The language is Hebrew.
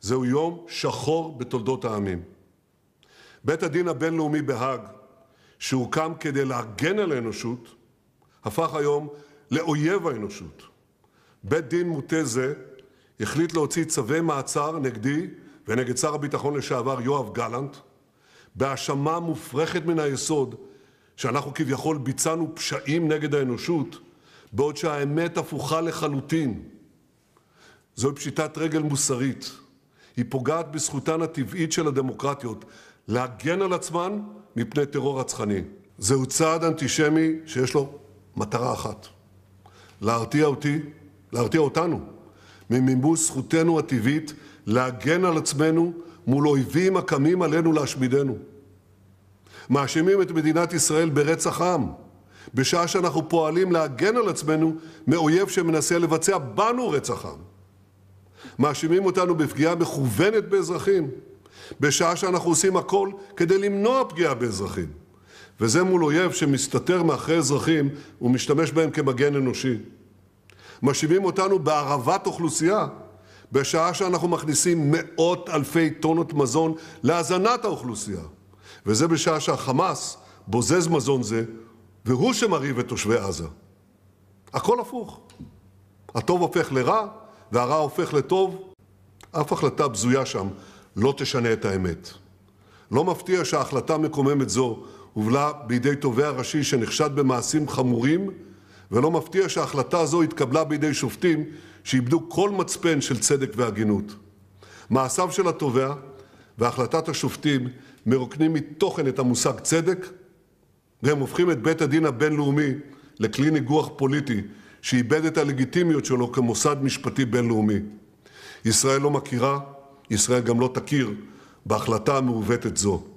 זהו יום שחור בתולדות העמים. בית הדין הבינלאומי בהאג, שהוקם כדי להגן על האנושות, הפך היום לאויב האנושות. בית דין מוטה זה החליט להוציא צווי מעצר נגדי ונגד שר הביטחון לשעבר יואב גלנט, בהאשמה מופרכת מן היסוד שאנחנו כביכול ביצענו פשעים נגד האנושות, בעוד שהאמת הפוכה לחלוטין. זוהי פשיטת רגל מוסרית. היא פוגעת בזכותן הטבעית של הדמוקרטיות להגן על עצמן מפני טרור רצחני. זהו צעד אנטישמי שיש לו מטרה אחת, להרתיע אותי, להרתיע אותנו ממימוש זכותנו הטבעית להגן על עצמנו מול אויבים הקמים עלינו להשמידנו. מאשימים את מדינת ישראל ברצח עם, בשעה שאנחנו פועלים להגן על עצמנו מאויב שמנסה לבצע בנו רצח עם. מאשימים אותנו בפגיעה מכוונת באזרחים, בשעה שאנחנו עושים הכל כדי למנוע פגיעה באזרחים. וזה מול אויב שמסתתר מאחרי אזרחים ומשתמש בהם כמגן אנושי. מאשימים אותנו בהרעבת אוכלוסייה, בשעה שאנחנו מכניסים מאות אלפי טונות מזון להזנת האוכלוסייה. וזה בשעה שהחמאס בוזז מזון זה, והוא שמרעיב את תושבי עזה. הכל הפוך. הטוב הופך לרע, והרע הופך לטוב, אף החלטה בזויה שם לא תשנה את האמת. לא מפתיע שההחלטה מקוממת זו הובלה בידי תובע ראשי שנחשד במעשים חמורים, ולא מפתיע שההחלטה זו התקבלה בידי שופטים שאיבדו כל מצפן של צדק והגינות. מעשיו של התובע והחלטת השופטים מרוקנים מתוכן את המושג צדק, והם הופכים את בית הדין הבינלאומי לכלי ניגוח פוליטי שאיבד את הלגיטימיות שלו כמוסד משפטי בינלאומי. ישראל לא מכירה, ישראל גם לא תכיר בהחלטה המעוותת זו.